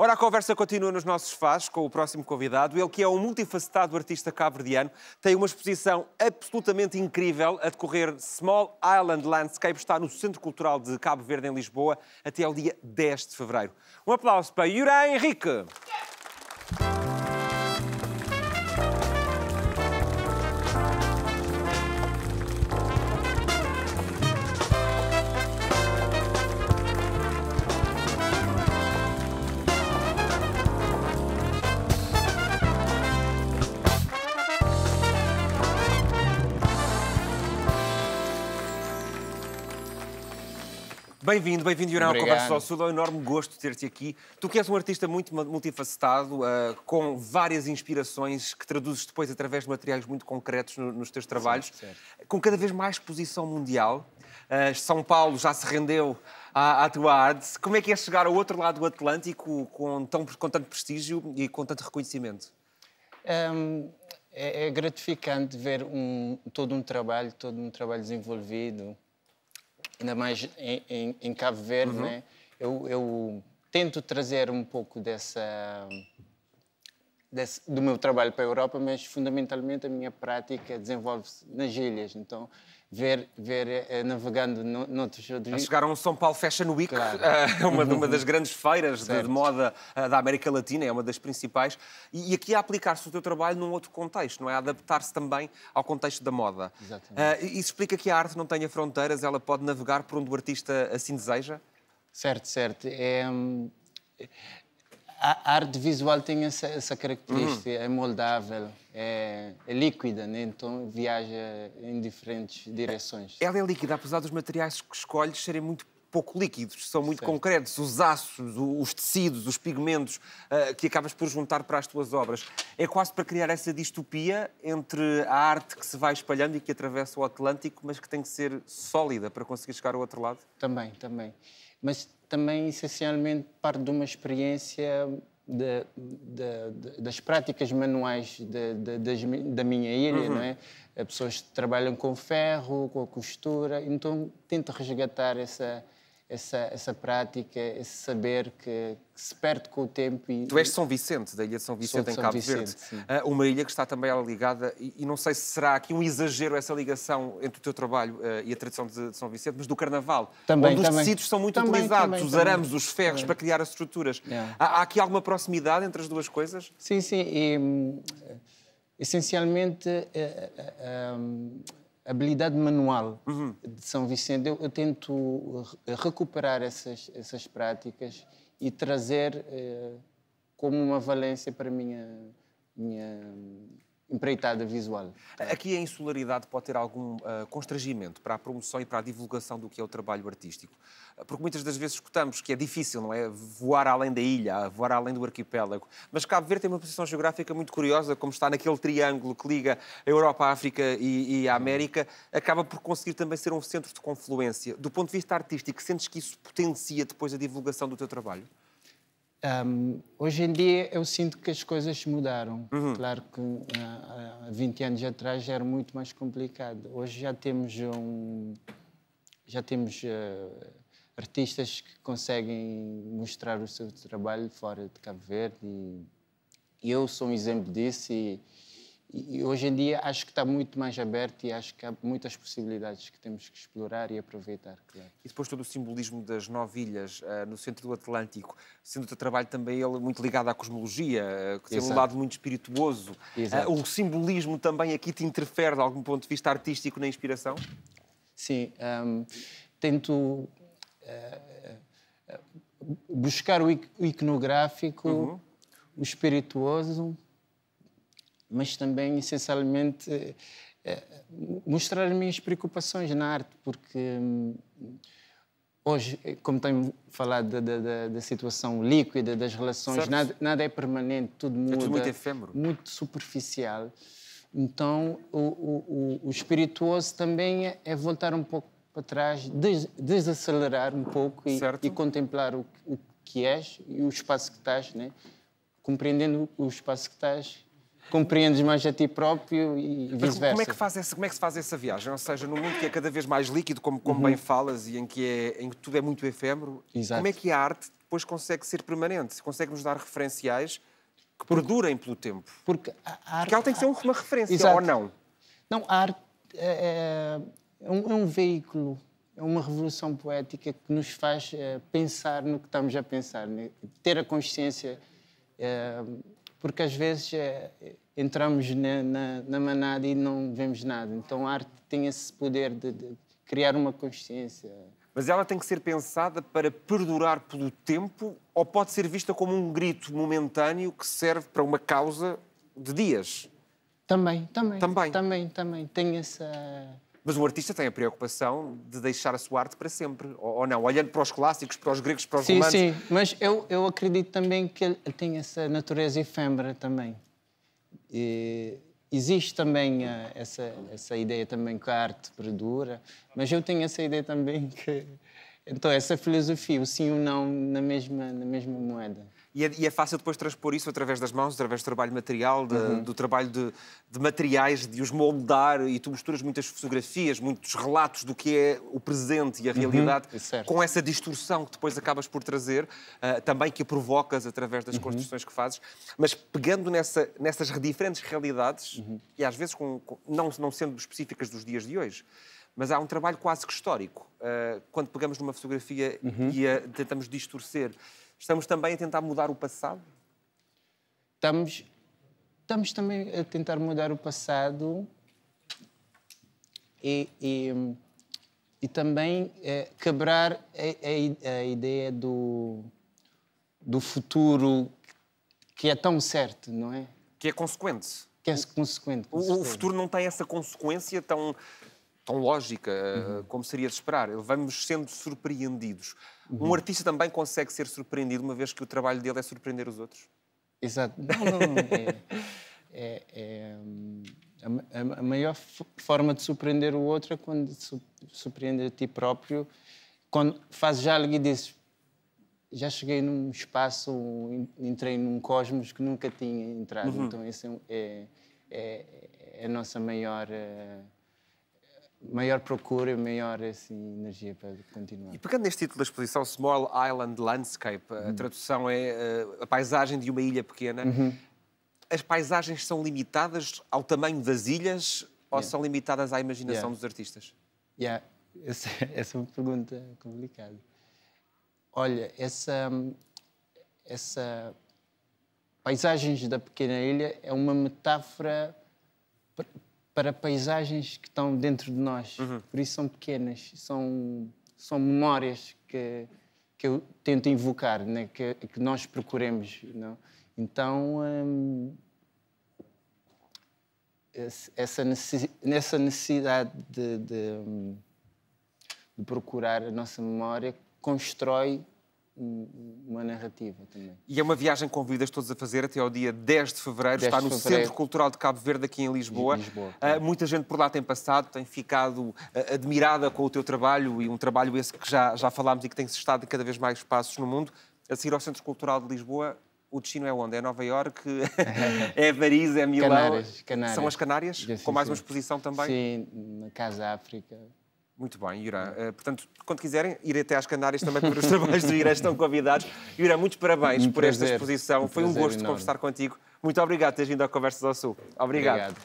Ora, a conversa continua nos nossos faz com o próximo convidado. Ele que é um multifacetado artista cabo-verdiano, tem uma exposição absolutamente incrível a decorrer Small Island Landscape, está no Centro Cultural de Cabo Verde, em Lisboa, até ao dia 10 de fevereiro. Um aplauso para Yura Henrique. Yeah. Bem-vindo, bem-vindo, Yurão, ao ao Sul. É um enorme gosto ter-te aqui. Tu que és um artista muito multifacetado, uh, com várias inspirações que traduzes depois através de materiais muito concretos no, nos teus trabalhos, com cada vez mais posição mundial. Uh, São Paulo já se rendeu à, à, tua arte. Como é que é chegar ao outro lado do Atlântico com, tão, com tanto prestígio e com tanto reconhecimento? Um, é, é gratificante ver um, todo um trabalho, todo um trabalho desenvolvido, ainda mais em, em, em Cabo Verde, uhum. né? eu, eu tento trazer um pouco dessa desse, do meu trabalho para a Europa, mas fundamentalmente a minha prática desenvolve-se nas ilhas. Então, ver, ver eh, navegando no, noutros... A chegar a um São Paulo Fashion Week, claro. uh, uma, uma, uhum. das grandes feiras de, de, moda uh, da América Latina, é uma das principais, e, e aqui a aplicar-se o teu trabalho num outro contexto, não é? A adaptar-se também ao contexto da moda. Exatamente. Uh, isso explica que a arte não tenha fronteiras, ela pode navegar por onde o artista assim deseja? Certo, certo. É, hum, a arte visual tem essa, essa característica, uhum. é moldável, é, é, líquida, né? então viaja em diferentes direções. Ela é líquida, apesar dos materiais que escolhes serem muito pouco líquidos, são muito certo. concretos, os aços, os tecidos, os pigmentos uh, que acabas por juntar para as tuas obras. É quase para criar essa distopia entre a arte que se vai espalhando e que atravessa o Atlântico, mas que tem que ser sólida para conseguir chegar ao outro lado? Também, também. Mas também essencialmente parte de uma experiência de, de, de, das práticas manuais da minha ilha, uhum. não é? Eh, pessoas trabalham com ferro, com a costura, então tento resgatar essa, essa, essa prática, esse saber que, que, se perde com o tempo. E... Tu és São Vicente, da ilha de São Vicente, São em Cabo Vicente, Verde. Sim. Ah, uma ilha que está também ligada, e, e, não sei se será aqui um exagero essa ligação entre o teu trabalho uh, e a tradição de, de, São Vicente, mas do carnaval, também, onde também. os tecidos são muito também, utilizados, também, os arames, os ferros, para criar as estruturas. Yeah. Há, há, aqui alguma proximidade entre as duas coisas? Sim, sim. E, hum, eh, essencialmente, uh, habilidade manual uhum. de São Vicente, eu, eu, tento recuperar essas, essas práticas e trazer eh, como uma valência para a minha, minha empreitada visual. Aqui a insularidade pode ter algum uh, constrangimento para a promoção e para a divulgação do que é o trabalho artístico. Ah, porque muitas das vezes escutamos que é difícil, não é? Voar além da ilha, voar além do arquipélago. Mas Cabo Verde tem uma posição geográfica muito curiosa, como está naquele triângulo que liga a Europa, a África e, e a América, acaba por conseguir também ser um centro de confluência. Do ponto de vista artístico, sentes que isso potencia depois a divulgação do teu trabalho? Um, hoje em dia eu sinto que as coisas mudaram. Uhum. Claro que uh, há 20 anos atrás era muito mais complicado. Hoje já temos um, já temos uh, artistas que conseguem mostrar o seu trabalho fora de Cabo Verde e eu sou um exemplo disso e, e hoje em dia acho que está muito mais aberto e acho que há muitas possibilidades que temos que explorar e aproveitar. Claro. E depois todo o simbolismo das nove ilhas uh, no centro do Atlântico, sendo o teu trabalho também ele muito ligado à cosmologia, uh, que tem um lado muito espirituoso. Eh, Exato. Uh, o simbolismo também aqui te interfere de algum ponto de vista artístico na inspiração? Sim, um, ehm, tento buscar o, iconográfico, uhum. o espirituoso mas também, essencialmente, eh, eh, mostrar as minhas preocupações na arte, porque hum, hoje, eh, como tenho falado da, da, da situação líquida, das relações, nada, nada, é permanente, tudo muda. É tudo muito efêmero. Muito superficial. Então, o, o, o espirituoso também é, é voltar um pouco para trás, des, desacelerar um pouco e, e contemplar o, o, que és e o espaço que estás, né? compreendendo o espaço que estás compreendes mais a ti próprio e vice-versa. Como, é que essa, como é que se faz essa viagem? Ou seja, num mundo que é cada vez mais líquido, como, como uhum. bem falas, e em que, é, em que tudo é muito efêmero, Exato. como é que a arte depois consegue ser permanente? Consegue nos dar referenciais que porque, perdurem pelo tempo? Porque, a arte, porque ela tem que ser uma referência, Exato. ou não? Não, a arte é, é, é, um, é um veículo é uma revolução poética que nos faz eh, pensar no que estamos a pensar, né? ter a consciência eh, porque às vezes é, entramos na, na, na, manada e não vemos nada. Então a arte tem esse poder de, de criar uma consciência. Mas ela tem que ser pensada para perdurar pelo tempo ou pode ser vista como um grito momentâneo que serve para uma causa de dias? Também, também. Também, também. também. Tem essa mas o artista tem a preocupação de deixar a sua arte para sempre, ou, não? Olhando para os clássicos, para os gregos, para os sim, romanos. Sim, sim, mas eu, eu acredito também que ele tem essa natureza efêmera também. E existe também a, eh, essa, essa ideia também que a arte perdura, mas eu tenho essa ideia também que então, essa filosofia, o sim e o não na mesma, na mesma moeda. E é, e é, fácil depois transpor isso através das mãos, através do trabalho material, de, uhum. do trabalho de, de, materiais, de os moldar, e tu misturas muitas fotografias, muitos relatos do que é o presente e a uhum. realidade, uhum. com essa distorção que depois acabas por trazer, uh, também que provocas através das uhum. construções que fazes, mas pegando nessa, nessas diferentes realidades, uhum. e às vezes com, com, não, não sendo específicas dos dias de hoje, mas há um trabalho quase que histórico. Uh, quando pegamos numa fotografia uhum. e a tentamos distorcer, estamos também a tentar mudar o passado? Estamos, estamos também a tentar mudar o passado e, e, e também é, quebrar a, a, a ideia do, do futuro que é tão certo, não é? Que é consequente. Que é consequente. O, o futuro não tem essa consequência tão tão lógica eh, uhum. como seria de esperar. Vamos sendo surpreendidos. Uhum. Um artista também consegue ser surpreendido, uma vez que o trabalho dele é surpreender os outros. Exato. Não, não. É, é, é, é, a, a, maior forma de surpreender o outro é quando su, surpreende a ti próprio, quando fazes algo e dizes. Já cheguei num espaço, entrei num cosmos que nunca tinha entrado. Uhum. Então, esse é, é, é, é, a nossa maior. Uh, maior procura, maior assim, energia para continuar. E pegando neste título da exposição, Small Island Landscape, a uhum. tradução é uh, a paisagem de uma ilha pequena. Uhum. As paisagens são limitadas ao tamanho das ilhas ou são limitadas à imaginação yeah. dos artistas? Yeah. Essa, essa, é uma pergunta complicada. Olha, essa, essa paisagens da pequena ilha é uma metáfora para paisagens que estão dentro de nós. Uhum. Por isso são pequenas, são, são memórias que, que eu tento invocar, né? que, que nós procuremos. Não? Então, hum, essa necessidade de, de, hum, de procurar a nossa memória constrói uma narrativa também. E é uma viagem que convidas todos a fazer até ao dia 10 de fevereiro. 10 está no fevereiro. Centro Cultural de Cabo Verde, aqui em Lisboa. Lisboa ah, muita gente por lá tem passado, tem ficado ah, admirada com o teu trabalho e um trabalho esse que já, já falámos e que tem se estado em cada vez mais espaços no mundo. A seguir ao Centro Cultural de Lisboa, o destino é onde? É Nova Iorque? é Paris? É Milão? Canárias, Canárias. São as Canárias? Sim, com mais uma exposição também? Sim, na Casa África. Muito bem, Irã. Uh, eh, portanto, quando quiserem, ir até às Canárias também para os trabalhos do Irã, estão convidados. Irã, muitos parabéns um por prazer, esta exposição. Um Foi um gosto enorme. conversar contigo. Muito obrigado por teres vindo à Conversas ao Sul. Obrigado. obrigado.